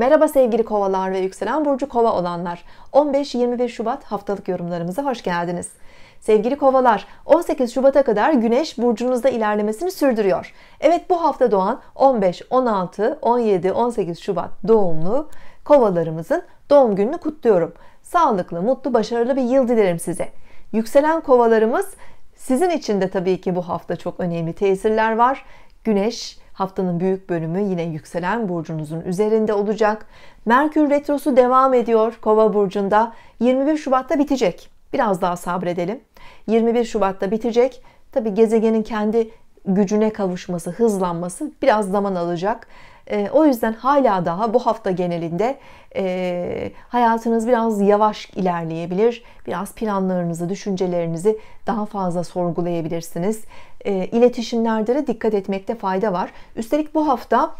Merhaba sevgili kovalar ve yükselen burcu kova olanlar. 15-21 Şubat haftalık yorumlarımıza hoş geldiniz. Sevgili kovalar 18 Şubat'a kadar güneş burcunuzda ilerlemesini sürdürüyor. Evet bu hafta doğan 15, 16, 17, 18 Şubat doğumlu kovalarımızın doğum gününü kutluyorum. Sağlıklı, mutlu, başarılı bir yıl dilerim size. Yükselen kovalarımız sizin için de tabii ki bu hafta çok önemli tesirler var. Güneş Haftanın büyük bölümü yine yükselen burcunuzun üzerinde olacak. Merkür retrosu devam ediyor Kova burcunda. 21 Şubat'ta bitecek. Biraz daha sabredelim. 21 Şubat'ta bitecek. Tabi gezegenin kendi gücüne kavuşması, hızlanması biraz zaman alacak. E, o yüzden hala daha bu hafta genelinde e, hayatınız biraz yavaş ilerleyebilir. Biraz planlarınızı, düşüncelerinizi daha fazla sorgulayabilirsiniz. E, iletişimlerde de dikkat etmekte fayda var. Üstelik bu hafta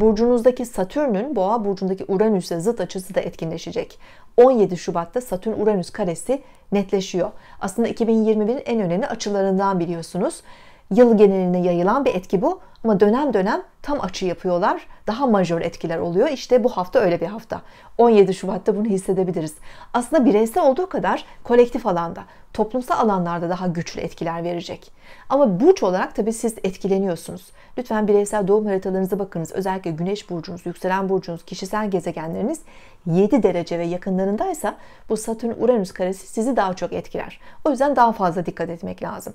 burcunuzdaki Satürn'ün Boğa burcundaki Uranüs'e zıt açısı da etkinleşecek. 17 Şubat'ta Satürn Uranüs karesi netleşiyor. Aslında 2021'in en önemli açılarından biliyorsunuz. Yıl geneline yayılan bir etki bu. Ama dönem dönem tam açı yapıyorlar. Daha majör etkiler oluyor. İşte bu hafta öyle bir hafta. 17 Şubat'ta bunu hissedebiliriz. Aslında bireysel olduğu kadar kolektif alanda, toplumsal alanlarda daha güçlü etkiler verecek. Ama burç olarak tabii siz etkileniyorsunuz. Lütfen bireysel doğum haritalarınıza bakınız. Özellikle güneş burcunuz, yükselen burcunuz, kişisel gezegenleriniz 7 derece ve yakınlarındaysa bu Satürn-Uranüs karesi sizi daha çok etkiler. O yüzden daha fazla dikkat etmek lazım.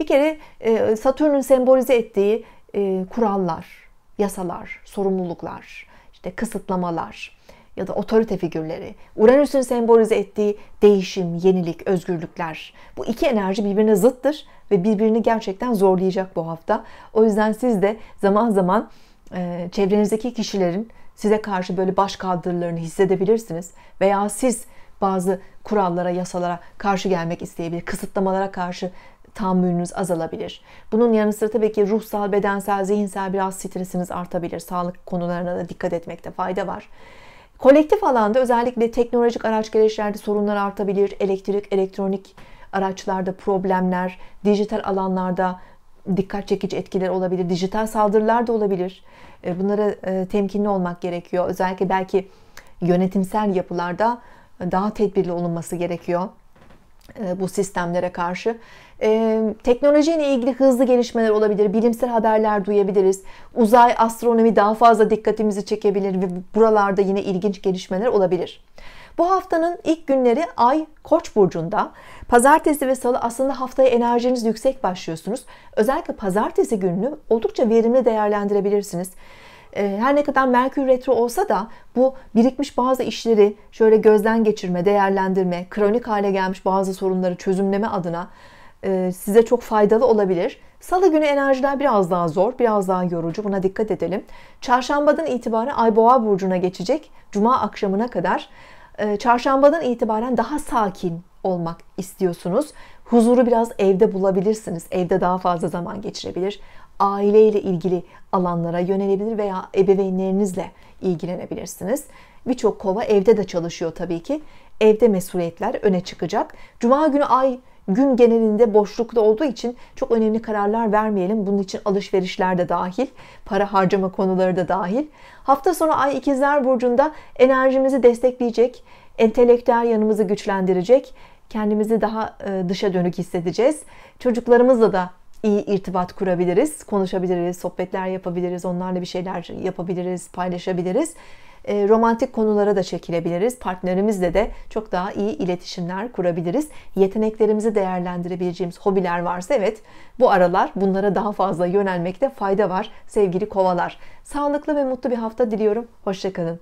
Bir kere e, Satürn'ün sembolize ettiği e, kurallar, yasalar, sorumluluklar, işte kısıtlamalar ya da otorite figürleri, Uranüs'ün sembolize ettiği değişim, yenilik, özgürlükler. Bu iki enerji birbirine zıttır ve birbirini gerçekten zorlayacak bu hafta. O yüzden siz de zaman zaman e, çevrenizdeki kişilerin size karşı böyle baş kaldırılarını hissedebilirsiniz veya siz bazı kurallara, yasalara karşı gelmek isteyebilir, kısıtlamalara karşı tahammülünüz azalabilir. Bunun yanı sıra tabii ki ruhsal, bedensel, zihinsel biraz stresiniz artabilir. Sağlık konularına da dikkat etmekte fayda var. Kolektif alanda özellikle teknolojik araç gelişlerde sorunlar artabilir. Elektrik, elektronik araçlarda problemler, dijital alanlarda dikkat çekici etkiler olabilir. Dijital saldırılar da olabilir. E, bunlara e, temkinli olmak gerekiyor. Özellikle belki yönetimsel yapılarda daha tedbirli olunması gerekiyor e, bu sistemlere karşı e, teknolojiyle ilgili hızlı gelişmeler olabilir, bilimsel haberler duyabiliriz. Uzay, astronomi daha fazla dikkatimizi çekebilir ve buralarda yine ilginç gelişmeler olabilir. Bu haftanın ilk günleri Ay Koç burcunda. Pazartesi ve Salı aslında haftaya enerjiniz yüksek başlıyorsunuz. Özellikle pazartesi gününü oldukça verimli değerlendirebilirsiniz her ne kadar Merkür retro olsa da bu birikmiş bazı işleri şöyle gözden geçirme, değerlendirme, kronik hale gelmiş bazı sorunları çözümleme adına e, size çok faydalı olabilir. Salı günü enerjiler biraz daha zor, biraz daha yorucu. Buna dikkat edelim. Çarşambadan itibaren Ay Boğa burcuna geçecek. Cuma akşamına kadar e, çarşambadan itibaren daha sakin olmak istiyorsunuz. Huzuru biraz evde bulabilirsiniz. Evde daha fazla zaman geçirebilir. Aileyle ilgili alanlara yönelebilir veya ebeveynlerinizle ilgilenebilirsiniz. Birçok kova evde de çalışıyor tabii ki. Evde mesuliyetler öne çıkacak. Cuma günü ay gün genelinde boşlukta olduğu için çok önemli kararlar vermeyelim. Bunun için alışverişler de dahil, para harcama konuları da dahil. Hafta sonu Ay İkizler Burcu'nda enerjimizi destekleyecek, entelektüel yanımızı güçlendirecek, kendimizi daha e, dışa dönük hissedeceğiz. Çocuklarımızla da iyi irtibat kurabiliriz, konuşabiliriz, sohbetler yapabiliriz, onlarla bir şeyler yapabiliriz, paylaşabiliriz. E, romantik konulara da çekilebiliriz. Partnerimizle de çok daha iyi iletişimler kurabiliriz. Yeteneklerimizi değerlendirebileceğimiz hobiler varsa evet bu aralar bunlara daha fazla yönelmekte fayda var sevgili kovalar. Sağlıklı ve mutlu bir hafta diliyorum. Hoşçakalın.